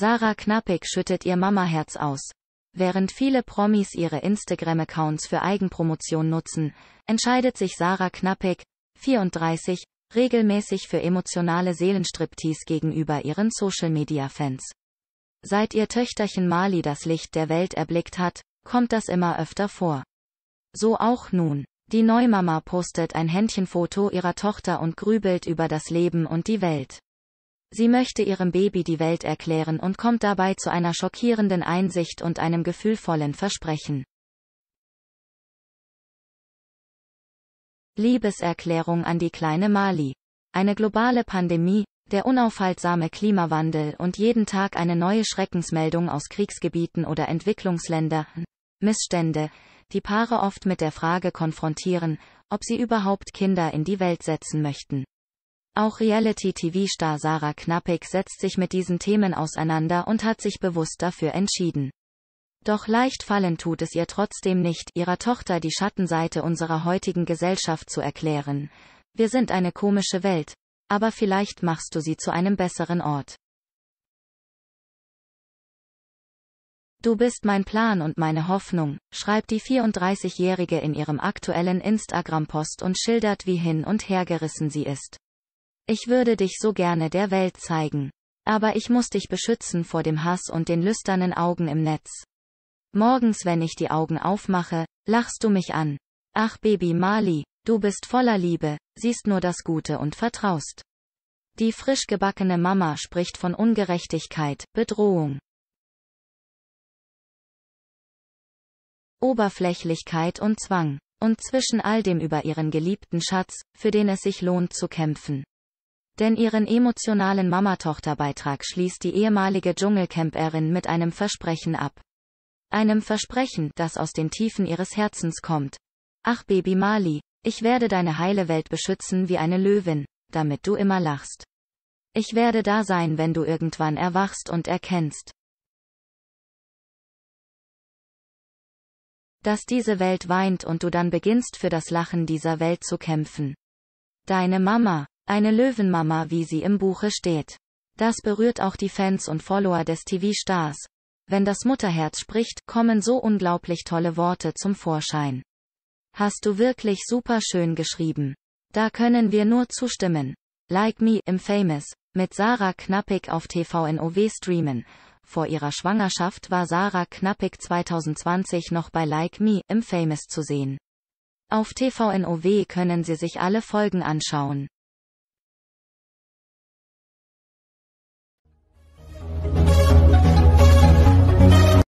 Sarah Knappig schüttet ihr Mamaherz aus. Während viele Promis ihre Instagram-Accounts für Eigenpromotion nutzen, entscheidet sich Sarah Knappig, 34, regelmäßig für emotionale Seelenstriptease gegenüber ihren Social-Media-Fans. Seit ihr Töchterchen Mali das Licht der Welt erblickt hat, kommt das immer öfter vor. So auch nun. Die Neumama postet ein Händchenfoto ihrer Tochter und grübelt über das Leben und die Welt. Sie möchte ihrem Baby die Welt erklären und kommt dabei zu einer schockierenden Einsicht und einem gefühlvollen Versprechen. Liebeserklärung an die kleine Mali. Eine globale Pandemie, der unaufhaltsame Klimawandel und jeden Tag eine neue Schreckensmeldung aus Kriegsgebieten oder Entwicklungsländern. Missstände, die Paare oft mit der Frage konfrontieren, ob sie überhaupt Kinder in die Welt setzen möchten. Auch Reality-TV-Star Sarah Knappig setzt sich mit diesen Themen auseinander und hat sich bewusst dafür entschieden. Doch leicht fallen tut es ihr trotzdem nicht, ihrer Tochter die Schattenseite unserer heutigen Gesellschaft zu erklären. Wir sind eine komische Welt, aber vielleicht machst du sie zu einem besseren Ort. Du bist mein Plan und meine Hoffnung, schreibt die 34-Jährige in ihrem aktuellen Instagram-Post und schildert, wie hin und hergerissen sie ist. Ich würde dich so gerne der Welt zeigen. Aber ich muss dich beschützen vor dem Hass und den lüsternen Augen im Netz. Morgens, wenn ich die Augen aufmache, lachst du mich an. Ach Baby Mali, du bist voller Liebe, siehst nur das Gute und vertraust. Die frisch gebackene Mama spricht von Ungerechtigkeit, Bedrohung. Oberflächlichkeit und Zwang. Und zwischen all dem über ihren geliebten Schatz, für den es sich lohnt zu kämpfen. Denn ihren emotionalen Mama-Tochter-Beitrag schließt die ehemalige Dschungelcamperin mit einem Versprechen ab. Einem Versprechen, das aus den Tiefen ihres Herzens kommt. Ach Baby Mali, ich werde deine heile Welt beschützen wie eine Löwin, damit du immer lachst. Ich werde da sein, wenn du irgendwann erwachst und erkennst, dass diese Welt weint und du dann beginnst für das Lachen dieser Welt zu kämpfen. Deine Mama. Eine Löwenmama, wie sie im Buche steht. Das berührt auch die Fans und Follower des TV-Stars. Wenn das Mutterherz spricht, kommen so unglaublich tolle Worte zum Vorschein. Hast du wirklich super schön geschrieben. Da können wir nur zustimmen. Like Me im Famous mit Sarah Knappig auf TVNOW streamen. Vor ihrer Schwangerschaft war Sarah Knappig 2020 noch bei Like Me im Famous zu sehen. Auf TVNOW können Sie sich alle Folgen anschauen.